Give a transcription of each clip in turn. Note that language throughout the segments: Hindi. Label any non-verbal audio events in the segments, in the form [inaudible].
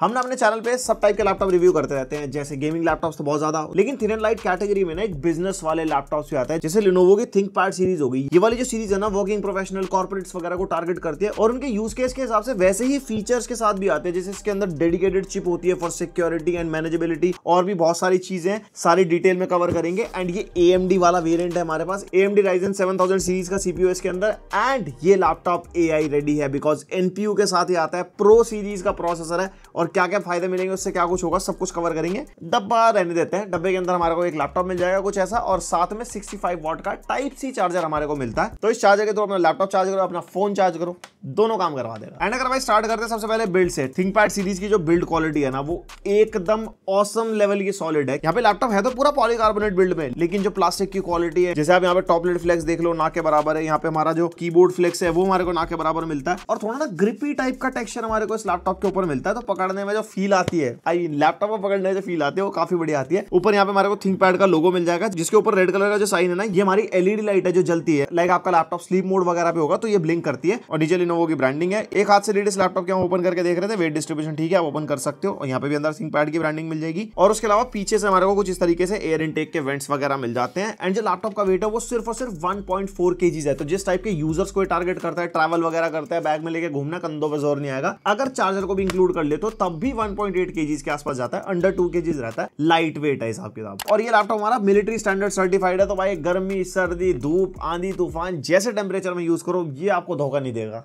हम ना अपने चैनल पे सब टाइप के लैपटॉप रिव्यू करते रहते हैं जैसे गेमिंग लैपटॉप्स तो बहुत ज्यादा लेकिन थिन एंड लाइट कैटेगरी में ना एक बिजनेस वाले लैपटॉप्स भी आता है जैसे लिनोवो की थिंक पैड सीरीज होगी ये वाली जो सीरीज है ना वर्किंग प्रोफेशनल कॉर्पोरेट्स वगैरह को टारगेट करती है और उनके यूज केस के हिसाब से वैसे ही फीचर्स के साथ भी आते हैं जैसे इसके अंदर डेडिकेटेड चिप होती है फॉर सिक्योरिटी एंड मैनेजेबिलिटी और भी बहुत सारी चीजें सारी डिटेल में कवर करेंगे एंड ये ए वाला वेरियंट है हमारे पास A M D Ryzen seven thousand series का सीपीओ इसके अंदर एंड ये लैपटॉप ए आई रेडी है बिकॉज एनपीयू के साथ ही आता है प्रो सीरीज का प्रोसेसर है और और क्या क्या फायदे मिलेंगे उससे क्या कुछ होगा सब कुछ कवर करेंगे डब्बा रहने देते हैं डब्बे के अंदर हमारे को एक लैपटॉप मिल जाएगा कुछ ऐसा और साथ में सिक्सटी फाइव का टाइप सी चार्जर हमारे को मिलता है तो इस चार्जर के थ्रो अपना लैपटॉप चार्ज करो अपना फोन चार्ज करो दोनों काम करवा देगा एंड अगर भाई स्टार्ट करते हैं सबसे पहले बिल्ड से थिंक सीरीज की जो बिल्ड क्वालिटी है ना वो एकदम ऑसम लेवल की सॉलिड है यहाँ पे लैपटॉप है तो पूरा पॉलीकार्बोनेट बिल्ड में लेकिन जो प्लास्टिक की क्वालिटी है जैसे आप यहाँ पे टॉपलेट फ्लेक्स देख लो ना के बराबर है यहाँ पे हमारा जो कीबोर्ड फ्लेक्स है वो हमारे को ना के बराबर मिलता है और थोड़ा ना ग्रिपी टाइप का टेक्सचर हमारे को इस लैपटॉप के ऊपर मिलता है तो पकड़ पकड़ने में जो फील आती है आई लैपटॉप पर पकड़ने में जो फील आती है वो काफी बढ़िया आती है ऊपर यहाँ पे हमारे को थिंक पैड का लोगो मिल जाएगा जिसके ऊपर रेड कलर का जो साइन है ना ये हमारी एलईडी लाइट है जो जलती है लाइक आपका लैपटॉप स्लीप मोड वगैरह पे होगा तो ये ब्लिंक करती है और नीचे लिनोवो की ब्रांडिंग है एक हाथ से लेडीज लैपटॉप के हम ओपन करके देख रहे थे वेट डिस्ट्रीब्यूशन ठीक है आप ओपन कर सकते हो और यहाँ पे भी अंदर थिंक पैड की ब्रांडिंग मिल जाएगी और उसके अलावा पीछे से हमारे को कुछ इस तरीके से एयर इनटेक के वेंट्स वगैरह मिल जाते हैं एंड जो लैपटॉप का वेट है वो सिर्फ और सिर्फ वन पॉइंट है तो जिस टाइप के यूजर्स को टारगेट करता है ट्रैवल वगैरह करता है बैग में लेके घूमना कंधों पर जोर नहीं आएगा अगर चार्जर को भी इंक्लूड कर ले तो तब भी 1.8 पॉइंट के आसपास जाता है अंडर टू के रहता है लाइट वेट है हिसाब किताब और ये लैपटॉप हमारा मिलिट्री स्टैंडर्ड सर्टिफाइड है तो भाई गर्मी सर्दी धूप आंधी तूफान जैसे टेम्परेचर में यूज करो ये आपको धोखा नहीं देगा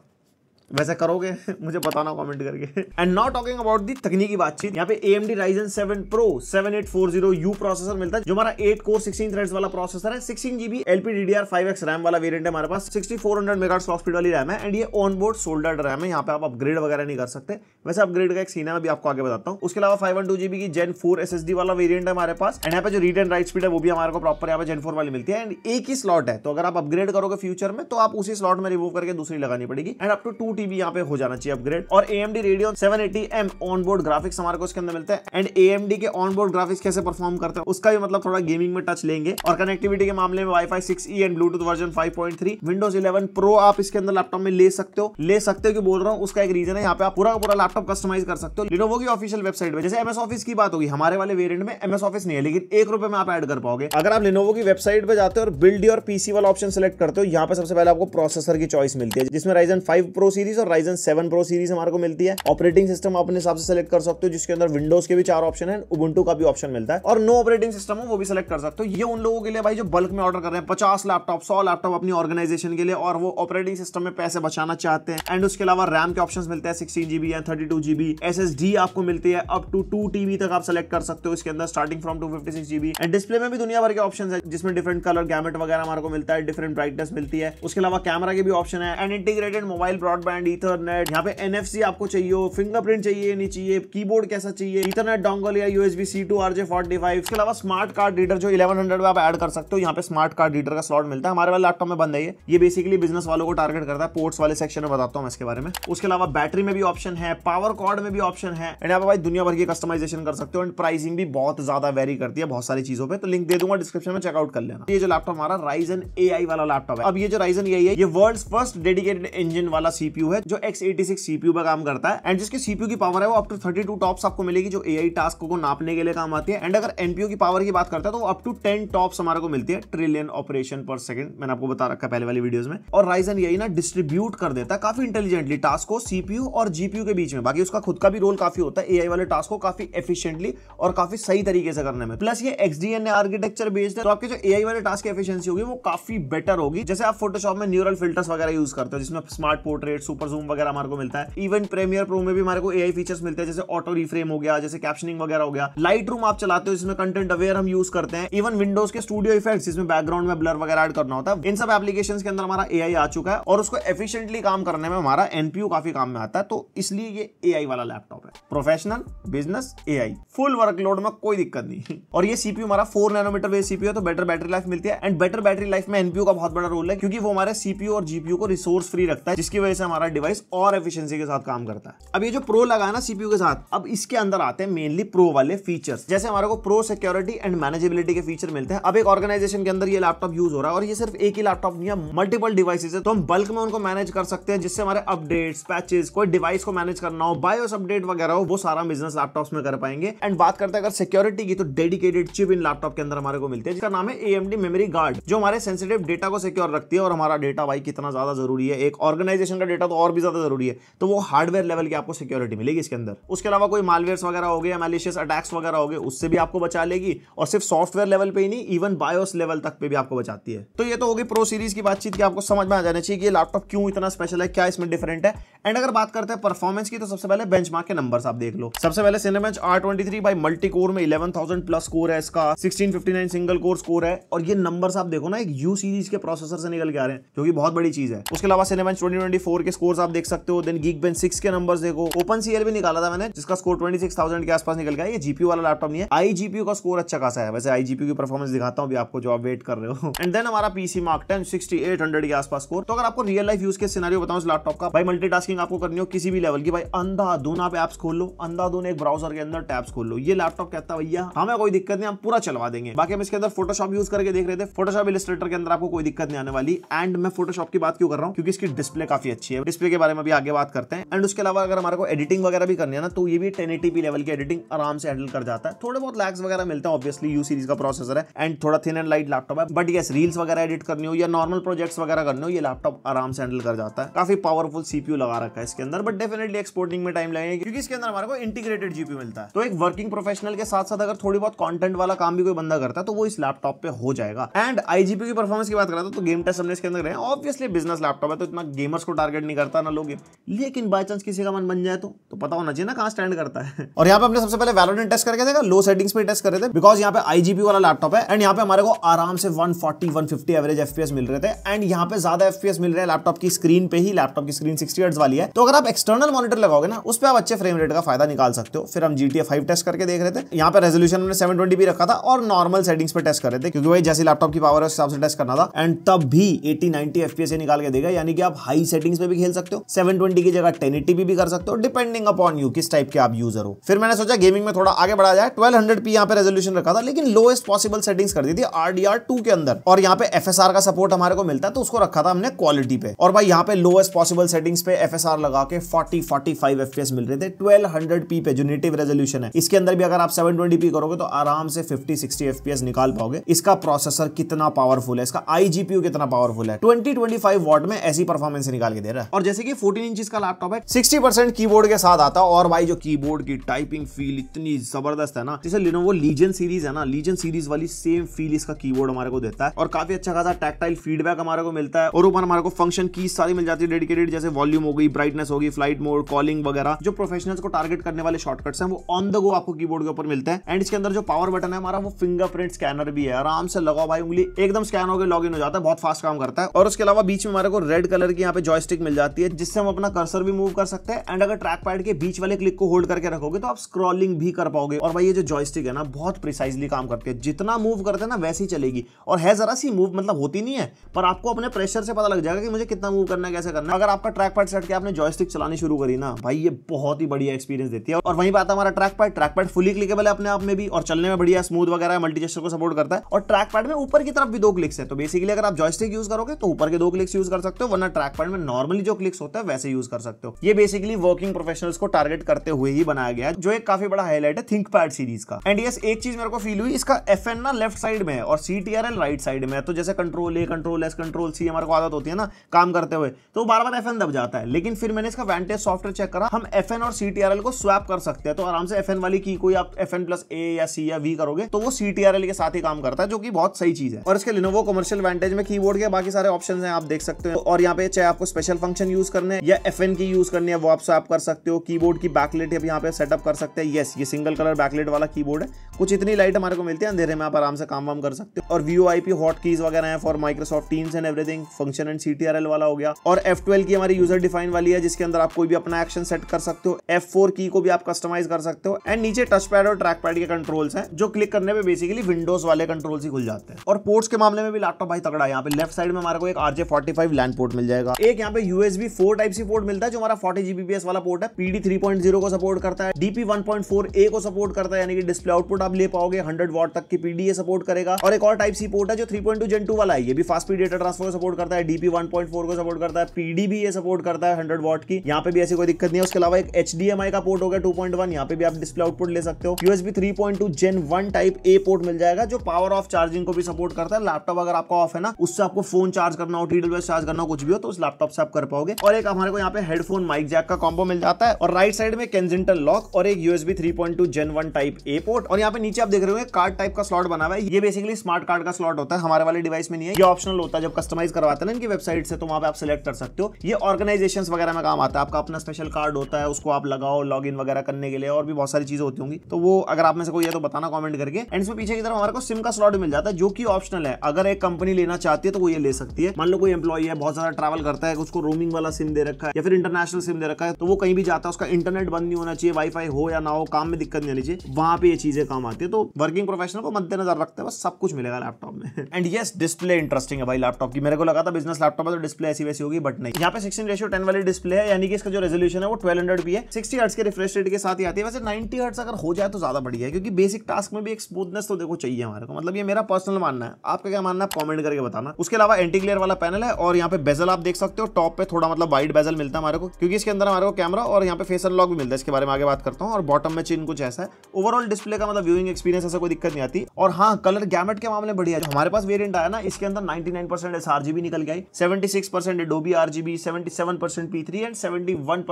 वैसे करोगे [laughs] मुझे बताना कमेंट करके and not talking about the तकनीकी बातचीत यहाँ पे M D Ryzen seven pro seven eight four zero U processor मिलता है जो हमारा एट कोर सिक्सटीन थ्रेड्स वाला प्रोसेसर है sixteen GB LP D D R five X RAM वाला वेरियंट है हमारे पास sixty four hundred mega soft speed वाली रैम है एंड ये ऑन बोर्ड सोल्डर रैम है यहाँ पे आप अपग्रेड वगैरह नहीं कर सकते वैसे अपग्रेड का एक सीना मैं भी आपको आगे बताता हूँ उसके अलावा फाइव वन टू जीबी की gen four S S D वाला वेरियंट है हमारे पास एंड यहाँ पे जो रीड एंड राइट स्पीड है वो भी हमारे को प्रॉपर यहाँ पे जेन फोर वाली मिलती है एंड एक ही स्लॉट है तो अगर आप अपग्रेड करोगे फ्यूचर में तो आप उसी स्लॉट में रिमूव करके दूसरी लगानी पड़ेगी and up to two TV यहाँ पे हो जाना चाहिए अपग्रेड और AMD Radeon 780M onboard graphics हमारे को इसके अंदर मिलते हैं एंड AMD के ऑनबोर्ड ग्राफिक्स कैसे परफॉर्म करते हैं उसका भी मतलब थोड़ा गेमिंग में टच लेंगे और कनेक्टिविटी के मामले में wifi and Bluetooth version 5.3 Windows eleven pro आप इसके अंदर लैपटॉप में ले सकते हो ले सकते हो कि बोल रहा हूँ उसका एक रीजन है यहाँ पे आप पूरा पूरा लैपटॉप कस्टमाइज कर सकते हो लिनोवो की ऑफिशियल वेबसाइट में जैसे एमएस ऑफिस की बात होगी हमारे वाले वेरियंट में एमएस ऑफिस नहीं है लेकिन एक रुपए में आप एड कर पाओगे अगर आप लिनोवो की वेबसाइट पर जाते हो और बिल्ड और पीसी वाला ऑप्शन सेलेक्ट करते हो यहाँ पर सबसे पहले आपको प्रोसेसर की चॉइस मिलती है जिसमें Ryzen five pro series series और राइजन सेवन प्रो सीरीज हमारे को मिलती है ऑपरेटिंग सिस्टम अपने हिसाब से सेलेक्ट कर सकते हो जिसके अंदर विंडोज के भी चार ऑप्शन है उबंटू का भी ऑप्शन मिलता है और नो ऑपरेटिंग सिस्टम हो वो भी सिलेक्ट कर सकते हो ये उन लोगों के लिए भाई जो बल्क में ऑर्डर कर रहे हैं पचास लैपटॉप सौ लैपटॉप अपनी ऑर्गेनाइजेशन के लिए और वो ऑपरेटिंग सिस्टम में पैसे बचाना चाहते हैं एंड उसके अलावा रैम के ऑप्शन मिलते हैं सिक्सटीन जीबी या thirty two GB S S D आपको मिलती है अप टू टू टीबी तक आप सेलेक्ट कर सकते हो इसके अंदर starting from two fifty six GB and display में भी दुनिया भर के ऑप्शन है जिसमें डिफरेंट कलर गैमेट वगैरह हमारे को मिलता है डिफरेंट ब्राइटनेस मिलती है उसके अलावा कैमरा के भी ऑप्शन है and integrated mobile broadband and Ethernet यहाँ पे एन आपको चाहिए फिंगरप्रिंट चाहिए नहीं चाहिए कीबोर्ड कैसा चाहिए इथरनेट डोंगल या USB C to RJ forty five इसके अलावा स्मार्ट कार्ड रीडर जो इलेवन हंड्रेड में आप एड कर सकते हो यहाँ पे स्मार्ट कार्ड रीडर का स्लॉट मिलता है हमारे वाले लैपटॉप में बंद है ये बेसिकली बिजनेस वालों को टारगेट करता है पोर्ट्स वाले सेक्शन में बताता हूँ इसके बारे में उसके अलावा बैटरी में भी ऑप्शन है पावर कॉर्ड में भी ऑप्शन है एंड आप भाई दुनिया भर की कस्टमाइजेशन कर सकते हो एंड प्राइसिंग भी बहुत ज्यादा वेरी करती है बहुत सारी चीजों पर तो लिंक दे दूंगा डिस्क्रिप्शन में चेकआउट कर लेना ये जो लैपटॉप हमारा राइजन ए वाला लैपटॉप है अब ये जो राइजन ए है ये वर्ल्ड फर्स्ट डेडिकेटेड इंजन वाला सीपी सीपीयू है जो एक्स एटी सीपीयू पर काम करता है एंड जिसके सीपीयू की पावर है वो up to thirty two TOPS आपको मिलेगी जो एआई टास्क को नापने के लिए काम आती है एंड अगर एनपीयू की पावर की बात करता है तो अप टेन टॉप्स हमारे को मिलती है ट्रिलियन ऑपरेशन पर सेकंड मैंने आपको बता रखा पहले वाली वीडियोस में और राइजन यही ना डिस्ट्रीब्यूट कर देता है काफी इंटेलिजेंटली टास्क को सीपीयू और जीपीयू के बीच में बाकी उसका खुद का भी रोल काफी होता है एआई वाले टास्क को काफी एफिशिएंटली और काफी सही तरीके से करने में प्लस ये एक्सडीएन आर्किटेक्चर बेस्ड है तो आपके जो एआई वाले टास्क की एफिशिएंसी होगी वो काफी बेटर होगी जैसे आप फोटोशॉप में न्यूरल फिल्टर्स वगैरह यूज करते हो जिसमें स्मार्ट पोर्ट्रेट सुपर जूम वगैरह हमारे को मिलता है इवन प्रीमियर प्रो में भी हमारे को एआई फीचर्स मिलते हैं जैसे ऑटो रिफ्रेम हो गया जैसे कैप्शनिंग वगैरह हो गया लाइट रूम आप चलाते हो जिसमें कंटेंट अवेयर हम यूज करते हैं इवन विंडोज के स्टूडियो इफेक्ट जिसमें बैकग्राउंड में ब्लर वगैरह एड करना होता है इन सब एप्लीकेशन के अंदर हमारा ए आ चुका है और उसको एफिशियंटली काम करने में हमारा एनपीयू काफी काम में आता है तो इसलिए ये ए वाला लैपटॉप है professional business a full workload में कोई दिक्कत नहीं और ये सीपीयू हमारा फोर नैनोमीटर वे सीपीयू है तो बेटर बैटरी लाइफ मिलती है एंड बेटर बैटरी लाइफ में एनपीयू का बहुत बड़ा रोल है क्योंकि वो हमारे सीपीयू और जीपीयू को रिसोर्स फ्री रखता है जिसकी वजह से हमारा हमारा डिवाइस और एफिशिएंसी के साथ काम करता है अब ये जो प्रो लगा है ना सीपीयू के साथ अब इसके अंदर आते हैं मेनली प्रो वाले फीचर्स जैसे हमारे को प्रो सिक्योरिटी एंड मैनेजेबिलिटी के फीचर मिलते हैं अब एक ऑर्गेनाइजेशन के अंदर ये लैपटॉप यूज हो रहा है और ये सिर्फ एक ही लैपटॉप नहीं है मल्टीपल डिवाइसेज है तो हम बल्क में उनको मैनेज कर सकते हैं जिससे हमारे अपडेट्स पैचेज कोई डिवाइस को मैनेज करना हो बायोस अपडेट वगैरह हो वो सारा बिजनेस लैपटॉप में कर पाएंगे एंड बात करते हैं अगर सिक्योरिटी की तो डेडिकेटेड चिप इन लैपटॉप के अंदर हमारे को मिलते हैं जिसका नाम है एएमडी मेमोरी गार्ड जो हमारे सेंसिटिव डेटा को सिक्योर रखती है और हमारा डेटा भाई कितना ज्यादा जरूरी है एक ऑर्गेनाइजेशन का डेटा तो और भी ज़्यादा ज़रूरी है तो वो हार्डवेयर लेवल की आपको सिक्योरिटी मिलेगी इसके अंदर उसके अलावा कोई मालवेयर वगैरह हो गए या मैलिशियस अटैक्स वगैरह हो गए उससे भी आपको बचा लेगी और सिर्फ सॉफ्टवेयर लेवल पर ही नहीं इवन बायोस लेवल तक पे भी आपको बचाती है तो ये तो होगी प्रो सीरीज की बातचीत की आपको समझ में आ जाना चाहिए कि लैपटॉप क्यों इतना स्पेशल है क्या इसमें डिफरेंट है एंड अगर बात करते हैं परफॉर्मेंस की तो सबसे पहले बेंच के नंबर आप देख लो सबसे पहले Cinebench R twenty by multi core में इलेवन थाउजेंड प्लस कोर है इसका सिक्सटीन सिंगल कोर स्कोर है और ये नंबर आप देखो ना एक यू सीरीज के प्रोसेसर से निकल के आ रहे हैं जो कि बहुत बड़ी चीज है उसके अलावा सिनेमेंच ट्वेंटी ट्वेंटी के स्कोर आप देख सकते हो देन गीक बेन सिक्स के नंबर देखो ओपन सीएल भी निकाला था मैंने जिसका स्कोर ट्वेंटी सिक्स थाउजेंड के आसपास निकल गया ये जीपी वाला लैपटॉप नहीं है आई जीपी का स्कोर अच्छा खासा है वैसे आई जीपी की परफॉर्मेंस दिखाता हूँ आपको जो आप वेट कर रहे हो एंड देन हमारा PC Mark ten sixty eight hundred के आसपास स्कोर तो अगर आपको रियल लाइफ यूज के सिनारियो बताऊँ इस लैपटॉप का भाई मल्टीटास्किंग आपको करनी हो किसी भी लेवल की भाई अंधाधुन आप एप्स खोल लो अंधाधुन एक ब्राउजर के अंदर टैब्स खोल लो ये लैपटॉप कहता भैया हमें कोई दिक्कत नहीं हम पूरा चलवा देंगे बाकी हम इसके अंदर फोटोशॉप यूज करके देख रहे थे फोटोशॉप इलिस्ट्रेटर के अंदर आपको कोई दिक्कत नहीं आने वाली एंड मैं फोटोशॉप की बात क्यों कर रहा हूँ क्योंकि इसकी डिस्प्ले काफी अच्छी है डिस्प्ले के बारे में भी आगे बात करते हैं एंड उसके अलावा अगर हमारे को एडिटिंग वगैरह भी करनी है ना तो ये भी टेन लेवल की एडिटिंग आराम से हैंडल कर जाता है थोड़े बहुत लैक्स वगैरह मिलते हैं ऑब्वियसली यू सीरीज का प्रोसेसर है एंड थोड़ा थिन एंड लाइट लैपटॉप है बट ये रील्स वगैरह एडिट करनी हो या नॉर्मल प्रोजेक्ट्स वगैरह करने हो ये लैपटॉप आराम से हैंडल कर जाता है काफी पावरफुल सीपीयू लगा रखा है इसके अंदर बट डेफिनेटली एक्सपोर्टिंग में टाइम लगेगा क्योंकि इसके अंदर हमारे को इंटीग्रेटेड जीपी मिलता है तो एक वर्किंग प्रोफेशनल के साथ साथ अगर थोड़ी बहुत कॉन्टेंट वाला काम भी कोई बंदा करता है तो वो इस लैपटॉप पे हो जाएगा एंड आईजीपी की परफॉर्मेंस की बात करता तो गेम तो टेस्ट हमने इसके अंदर ऑब्वियसली बिजनेस लैपटॉप है तो इतना गेमर्स को टारगेट नहीं करता ना लोगे लेकिन बाई चांस किसी का मन बन जाए तो तो पता होना चाहिए ना कहाँ स्टैंड करता है और यहाँ पे हमने सबसे पहले वैलोडेंट टेस्ट करके देखा लो सेटिंग्स पे टेस्ट कर रहे थे बिकॉज यहाँ पे आईजीपी वाला लैपटॉप है एंड यहाँ पे हमारे को आराम से 140 150 एवरेज एफपीएस मिल रहे थे एंड यहाँ पे ज्यादा एफपीएस मिल रहे हैं लैपटॉप की स्क्रीन पे ही लैपटॉप की स्क्रीन सिक्सटी एट्स वाली है तो अगर आप एक्सटर्नल मॉनिटर लगाओगे ना उस पर आप अच्छे फ्रेम रेट का फायदा निकाल सकते हो फिर हम जी टी टेस्ट करके देख रहे थे यहाँ पे रेजोल्यूशन हमने सेवन ट्वेंटी रखा था और नॉर्मल सेटिंग्स पे टेस्ट कर रहे थे क्योंकि भाई जैसे लैपटॉप की पावर है उस हिसाब से टेस्ट करना था एंड तब भी एटी नाइनटी एफपीएस निकाल के देगा यानी कि आप हाई सेटिंग्स पे भी खेल सकते हो सेवन की जगह टेन भी कर सकते हो डिपेंडिंग अपॉन यू किस टाइप के आप यूजर हो फिर मैंने सोचा गेमिंग में थोड़ा आगे बढ़ा जाए ट्वेल्व हंड्रेड पी यहाँ पे रेजोल्यूशन रखा था लेकिन लोएस्ट पॉसिबल सेटिंग्स कर दी थी आरडीआर टू के अंदर और यहाँ पे एफ का सपोर्ट हमारे को मिलता है तो उसको रखा था हमने क्वालिटी पे और भाई यहाँ पे लोएस्ट पॉसिबल सेटिंग्स पे एफ लगा के फोर्टी फोर्टी फाइव मिल रहे थे ट्वेल्व पे जो नेटिव रेजोल्यूशन है इसके अंदर भी अगर आप सेवन करोगे तो आराम से फिफ्टी सिक्सटी एफ निकाल पाओगे इसका प्रोसेसर कितना पावरफुल है इसका आईजीपीयू कितना पावरफुल है ट्वेंटी ट्वेंटी वॉट में ऐसी परफॉर्मेंस निकाल के दे रहा है और जैसे कि 14 इंच का लैपटॉप है 60% परसेंट की के साथ आता है और भाई जो कीबोर्ड की टाइपिंग फील इतनी जबरदस्त है ना जैसे लिनोवो लीजन सीरीज है ना लीजन सीरीज वाली सेम फील इसका कीबोर्ड हमारे को देता है और काफी अच्छा खासा टैक्टाइल फीडबैक हमारे को मिलता है और ऊपर हमारे को फंक्शन की सारी मिल जाती है डेडिकेटेड जैसे वॉल्यूम हो गई ब्राइटनेस होगी फ्लाइट मोड कॉलिंग वगैरह जो प्रोफेशनल्स को टारगेट करने वाले शॉर्टकट्स हैं वो ऑन द गो आपको कीबोर्ड के ऊपर मिलते हैं एंड इसके अंदर जो पावर बटन है हमारा वो फिंगरप्रिंट स्कैनर भी है आराम से लगाओ भाई उंगली एकदम स्कैन होकर लॉग हो जाता है बहुत फास्ट काम करता है और उसके अलावा बीच में हमारे को रेड कलर की यहाँ पे जॉयस्टिक मिल जाती है जाती है जिससे हम अपना कर्सर भी मूव कर सकते हैं एंड अगर ट्रैक पैड के बीच वाले क्लिक को होल्ड करके रखोगे तो आप स्क्रॉलिंग भी कर पाओगे और भाई ये जो जॉयस्टिक है ना बहुत प्रिसाइजली काम करती है जितना मूव करते हैं ना वैसे ही चलेगी और है जरा सी मूव मतलब होती नहीं है पर आपको अपने प्रेशर से पता लग जाएगा कि मुझे कितना मूव करना है कैसे करना अगर आपका ट्रैक पैड सेट के आपने जॉयस्टिक चलानी शुरू करी ना भाई ये बहुत ही बढ़िया एक्सपीरियंस देती है और वहीं बात हमारा trackpad trackpad fully clickable है अपने आप में भी और चलने में बढ़िया स्मूथ वगैरह मल्टी जेस्टर को सपोर्ट करता है और ट्रैक पैड में ऊपर की तरफ भी दो क्लिक्स है तो बेसिकली अगर आप जॉयस्टिक यूज करोगे तो ऊपर के दो क्लिक्स यूज कर सकते हो वरना ट्रैक पैड में नॉर्मली जो क्लिक्स होता है वैसे यूज कर सकते हो ये बेसिकली वर्किंग प्रोफेशनल्स को टारगेट करते हुए ही बनाया गया जो एक काफी बड़ा हाईलाइट है थिंक पैड सीरीज का एंड यस एक चीज मेरे को फील हुई इसका एफ ना लेफ्ट साइड में है और C T R L right side में है तो जैसे control A control S control C हमारे को आदत होती है ना काम करते हुए तो बार बार एफ दब जाता है लेकिन फिर मैंने इसका वेंटेज सॉफ्टवेयर चेक करा हम एफ और सी टी आर एल को स्वैप कर सकते हैं तो आराम से एफ वाली की कोई आप एफ प्लस ए या सी या वी करोगे तो वो सी टी आर एल के साथ ही काम करता है जो कि बहुत सही चीज है और इसके लिनोवो कमर्शियल वेंटेज में कीबोर्ड के बाकी सारे ऑप्शन है आप देख सकते हो और यहाँ पे चाहे आपको स्पेशल फंक्शन एक्सटेंशन यूज करने है या एफ की यूज करनी है वो आप आप कर सकते हो कीबोर्ड की बैकलेट आप यहाँ पे सेटअप कर सकते हैं येस ये सिंगल कलर बैकलेट वाला कीबोर्ड है कुछ इतनी लाइट हमारे को मिलती है अंधेरे में आप आराम से काम वाम कर सकते हो और view I P hotkeys वगैरह है for Microsoft Teams and everything function and C वाला हो गया और एफ की हमारी यूजर डिफाइन वाली है जिसके अंदर आप कोई भी अपना एक्शन सेट कर सकते हो एफ की को भी आप कस्टमाइज कर सकते हो एंड नीचे टच पैड और ट्रैक पैड के कंट्रोल्स हैं जो क्लिक करने पे बेसिकली विंडोज वाले कंट्रोल्स ही खुल जाते हैं और पोर्ट्स के मामले में भी लैपटॉप भाई तगड़ा है यहाँ पे लेफ्ट साइड में हमारे को एक RJ forty five LAN port मिल जाएगा एक यहाँ पे US USB four type C port मिलता है जो हमारा फोर्टी जीबीपीएस वाला पोर्ट है पीडी थ्री पॉइंट जीरो को सपोर्ट करता है DP one point four A को सपोर्ट करता है यानी कि डिस्प्ले आउटपुट आप ले पाओगे हंड्रेड वॉट तक की पीडीए सपोर्ट करेगा और एक और टाइप सी पोर्ट है जो three point two gen two वाला है ये भी फास्ट स्पीड डेटा ट्रांसफर को सपोर्ट करता है डीपी वन पॉइंट फोर को सपोर्ट करता है पीडी भी ये सपोर्ट करता है हंड्रेड वॉट की यहाँ पे भी ऐसी कोई दिक्कत नहीं है उसके अलावा एक एच का पोर्ट हो गया टू पॉइंट वन यहाँ पे भी आप डिस्प्ले आउटपुट ले सकते हो USB three point two gen one type A port मिल जाएगा जो पावर ऑफ चार्जिंग को भी सपोर्ट करता है लैपटॉप अगर आपका ऑफ है ना उससे आपको फोन चार्ज करना हो टीडल चार्ज करना हो कुछ भी हो तो उस लैपटॉप से आप कर पाओ पाओगे और एक हमारे को यहाँ पे हेडफोन माइक जैक का कॉम्बो मिल जाता है और राइट साइड में कैंजेंटल लॉक और एक USB 3.2 gen one type A port और यहाँ पे नीचे आप देख रहे हो कार्ड टाइप का स्लॉट बना हुआ है ये बेसिकली स्मार्ट कार्ड का स्लॉट होता है हमारे वाले डिवाइस में नहीं है ये ऑप्शनल होता है जब कस्टमाइज करवाते हैं इनकी वेबसाइट से तो वहाँ पे आप सिलेक्ट कर सकते हो ये ऑर्गेनाइजेशन वगैरह में काम आता है आपका अपना स्पेशल कार्ड होता है उसको आप लगाओ लॉग वगैरह करने के लिए और भी बहुत सारी चीजें होती होंगी तो वो अगर आप में से कोई है तो बताना कॉमेंट करके एंड इसमें पीछे की तरफ हमारे को सिम का स्लॉट मिल जाता है जो कि ऑप्शनल है अगर एक कंपनी लेना चाहती है तो वो ये ले सकती है मान लो कोई एम्प्लॉई है बहुत ज्यादा ट्रैवल करता है उसको रोमिंग रोमिंग वाला सिम दे रखा है या फिर इंटरनेशनल सिम दे रखा है तो वो कहीं भी जाता है उसका इंटरनेट बंद नहीं होना चाहिए वाईफाई हो या ना हो काम में दिक्कत नहीं आनी चाहिए वहां पर ये चीजें काम आती है तो वर्किंग प्रोफेशनल को मद्देनजर रखते हैं बस सब कुछ मिलेगा लैपटॉप में एंड येस डिस्प्ले इंटरेस्टिंग है भाई लैपटॉप की मेरे को लगा था बिजनेस लैपटॉप है तो डिस्प्ले ऐसी वैसी होगी बट नहीं यहाँ पे सिक्सटी रेशियो टेन वाली डिस्प्ले है यानी कि इसका जो रेजोल्यूशन है वो ट्वेल्व हंड्रेड भी है सिक्सटी हर्ट्स के रिफ्रेश रेट के साथ ही आती है वैसे नाइनटी हर्ट्स अगर हो जाए तो ज्यादा बढ़िया है क्योंकि बेसिक टास्क में भी एक स्मूथनेस तो देखो चाहिए हमारे को मतलब ये मेरा पर्सनल मानना है आपका क्या मानना है कॉमेंट करके बताना उसके अलावा एंटी वाला पैनल है और यहाँ पे बेजल आप देख सकते हो टॉप पे थोड़ा थोड़ा मतलब वाइड बेजल मिलता है हमारे को क्योंकि इसके अंदर हमारे को कैमरा और यहाँ पे फेस अनलॉक भी मिलता है इसके बारे में आगे बात करता हूँ और बॉटम में चिन्ह कुछ ऐसा है ओवरऑल डिस्प्ले का मतलब व्यूइंग एक्सपीरियंस ऐसा कोई दिक्कत नहीं आती और हाँ कलर गैमेट के मामले बढ़िया है हमारे पास वेरियंट आया ना इसके अंदर नाइनटी नाइन परसेंट निकल गई सेवेंटी सिक्स डोबी R GB seventy and seventy one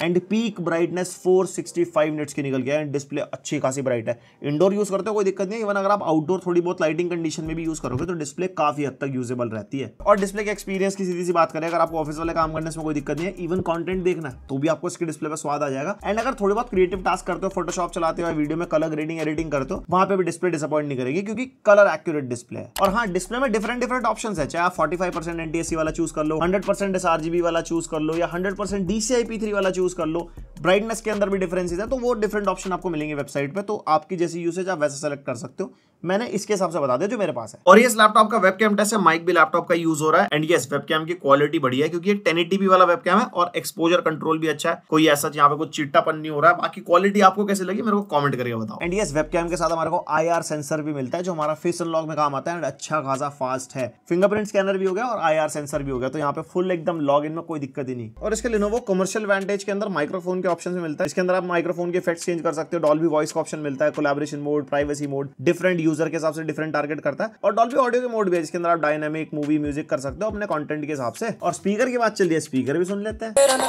and peak brightness four sixty की निकल गया एंड डिस्प्ले अच्छी खासी ब्राइट है इंडोर यूज करते हो कोई दिक्कत नहीं इवन अगर आप आउटडोर थोड़ी बहुत लाइटिंग कंडीशन में भी यूज करोगे तो डिस्प्ले काफी हद तक यूजेबल रहती है और डिस्प्ले के एक्सपीरियंस की सीधी सी बात करें अगर आपको ऑफिस ग्राफिक्स वाले काम करने में कोई दिक्कत नहीं है इवन कॉन्टेंट देखना तो भी आपको इसके डिस्प्ले पर स्वाद आ जाएगा एंड अगर थोड़ी बहुत क्रिएटिव टास्क करते हो फोटोशॉप चलाते हो वीडियो में कलर ग्रेडिंग एडिटिंग करते हो वहां पर भी डिस्प्ले डिसअपॉइंट नहीं करेगी क्योंकि कलर एक्यूरेट डिस्प्ले है और हाँ डिस्प्ले में डिफरेंट डिफरेंट ऑप्शन है चाहे आप फोर्टी फाइव वाला चूज कर लो हंड्रेड परसेंट वाला चूज कर लो या हंड्रेड परसेंट वाला चूज कर लो ब्राइटनेस के अंदर भी डिफरेंसेस है तो वो डिफरेंट ऑप्शन आपको मिलेंगे वेबसाइट पे तो आपकी जैसी यूसेज आप वैसे सेलेक्ट कर सकते हो मैंने इसके हिसाब से बता दिया जो मेरे पास है और ये लैपटॉप का वेबकैम टेस्ट है माइक भी लैपटॉप का यूज हो रहा है एंड यस वेबकैम की क्वालिटी बढ़िया है क्योंकि ये टेन वाला वेबकैम है और एक्सपोजर कंट्रोल भी अच्छा है कोई ऐसा यहाँ पे कोई चिट्टापन नहीं हो रहा है बाकी क्वालिटी आपको कैसे लगी मेरे को कॉमेंट करके बताओ एंड यस वेबकैम के साथ हमारे को आई सेंसर भी मिलता है जो हमारा फेस अनलॉक में काम आता है एंड अच्छा खासा फास्ट है फिंगरप्रिंट स्कैनर भी हो गया और आई सेंसर भी हो गया तो यहाँ पे फुल एकदम लॉग इन में कोई दिक्कत ही नहीं और इसके लिनोवो कमर्शियल वेंटेज के अंदर माइक्रोफोन के ऑप्शन मिलता है इसके अंदर आप माइक्रोफोन के इफेक्ट चेंज कर सकते हो डॉल्बी वॉइस का ऑप्शन मिलता है collaboration mode privacy mode different user के हिसाब से डिफरेंट टारगेट करता है और डॉल्बी ऑडियो के मोड भी है जिसके अंदर आप डायनेमिक मूवी म्यूजिक कर सकते हो अपने कॉन्टेंट के हिसाब से और स्पीकर की बात चलिए स्पीकर भी सुन लेते हैं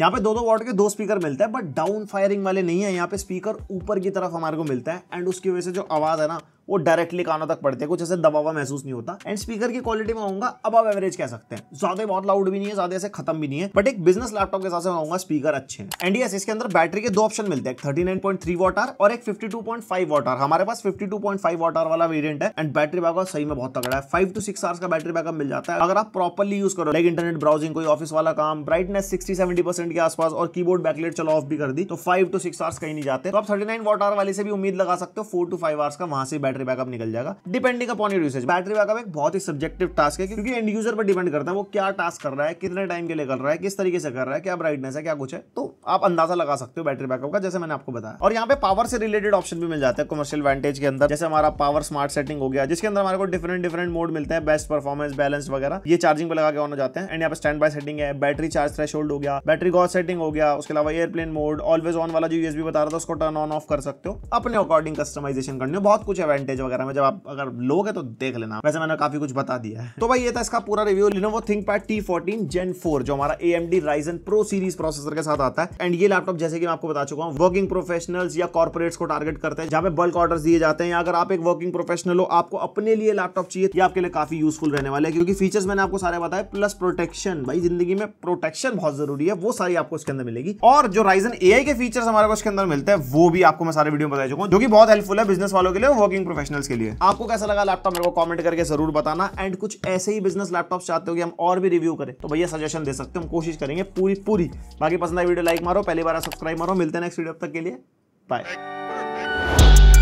यहाँ पे दो दो वॉट के दो स्पीकर मिलते हैं बट डाउन फायरिंग वाले नहीं है यहाँ पे स्पीकर ऊपर की तरफ हमारे को मिलता है एंड उसकी वजह से जो आवाज है ना वो डायरेक्टली कानों तक पड़ते हैं कुछ ऐसे दबावा महसूस नहीं होता एंड स्पीकर की क्वालिटी में कहूँगा अब आप एवरेज कह सकते हैं ज्यादा बहुत लाउड भी नहीं है ज्यादा ऐसे खत्म भी नहीं है बट एक बिजनेस लैपटॉप के हिसाब से स्पीकर अच्छे हैं एंड यस इसके अंदर बैटरी के दो ऑप्शन मिलते हैं thirty nine point three watt hour और एक fifty two point five watt hour हमारे पास fifty two point five watt hour वाला वेरियंट है एंड बैटरी बैकअप सही में बहुत तगड़ा है फाइव टू सिक्स आवर्स का बैटरी बैकअप मिल जाता है अगर आप प्रॉपरली यूज करो लाइक इंटरनेट ब्राउजिंग कोई ऑफिस वाला काम ब्राइटनेस सिक्सटी सेवेंटी परसेंट के आसपास और कीबोर्ड बैकलेट चलो ऑफ भी कर दी तो फाइव टू सिक्स आवर्स कहीं नहीं जाते तो आप थर्टी नाइन वॉट वाले से भी उम्मीद लगा सकते हो फोर टू फाइव आवर्स का वहां से बैटरी बैटरी बैकअप निकल जाएगा depending upon your usage battery backup एक बहुत ही सब्जेक्टिव टास्क है क्योंकि एंड यूजर पर डिपेंड करता है वो क्या टास्क कर रहा है कितने टाइम के लिए कर रहा है किस तरीके से कर रहा है क्या ब्राइटनेस है क्या कुछ है तो आप अंदाजा लगा सकते हो बैटरी बैकअप का जैसे मैंने आपको बताया और यहाँ पे पावर से रिलेटेड ऑप्शन भी मिल जाते हैं कमर्शियल वेंटेज के अंदर जैसे हमारा पावर स्मार्ट सेटिंग हो गया जिसके अंदर हमारे को डिफरेंट डिफरेंट मोड मिलते हैं बेस्ट परफॉर्मेंस बैलेंस वगैरह ये चार्जिंग पर लगा के होना जाते हैं एंड यहाँ पर स्टैंड बाय सेटिंग है बैटरी चार्ज थ्रेश हो गया बैटरी गॉज सेटिंग हो गया उसके अलावा एयरप्लेन मोड ऑलवेज ऑन वाला जो यूएसबी बता रहा था उसको टर्न ऑन ऑफ कर सकते हो अपने अकॉर्डिंग कस्टमाइजेशन करने बहुत कुछ है परसेंटेज वगैरह में जब आप अगर लोगे तो देख लेना वैसे मैंने काफी कुछ बता दिया है तो भाई ये था इसका पूरा review Lenovo ThinkPad T fourteen gen four जो हमारा A M D Ryzen pro series processor के साथ आता है एंड ये लैपटॉप जैसे कि मैं आपको बता चुका हूँ वर्किंग प्रोफेशनल्स या कॉर्पोरेट्स को टारगेट करते हैं जहां पे बल्क ऑर्डर दिए जाते हैं अगर आप एक वर्किंग प्रोफेशनल हो आपको अपने लिए लैपटॉप चाहिए ये आपके लिए काफी यूजफुल रहने वाले क्योंकि फीचर्स मैंने आपको सारे बताए प्लस प्रोटेक्शन भाई जिंदगी में प्रोटेक्शन बहुत जरूरी है वो सारी आपको इसके अंदर मिलेगी और जो राइजन ए के फीचर्स हमारे को इसके अंदर मिलते हैं वो भी आपको मैं सारे वीडियो बता चुका हूँ जो कि बहुत हेल्पफुल है बिजनेस वालों के लिए वर्किंग प्रोफेशनल्स के लिए आपको कैसा लगा लैपटॉप मेरे को कमेंट करके जरूर बताना एंड कुछ ऐसे ही बिजनेस लैपटॉप चाहते हो कि हम और भी रिव्यू करें तो भैया सजेशन दे सकते हो हम कोशिश करेंगे पूरी पूरी बाकी पसंद आई वीडियो लाइक मारो पहली बार सब्सक्राइब मारो मिलते हैं नेक्स्ट वीडियो तक के लिए बाय